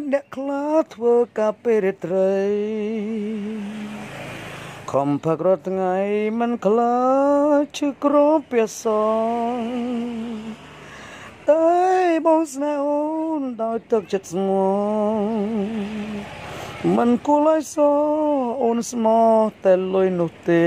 ណាអ្នកខ្លះធ្វើការពេលរាត្រីខំផឹករត់ថ្ងៃមិនខ្លាជឺក្រពីសងតែបងស្នេហ៍អូនដោយទឹកចិត្តស្មោះមិនគួរឲ្យសោអូនស្មោះតែលុយនោះទេ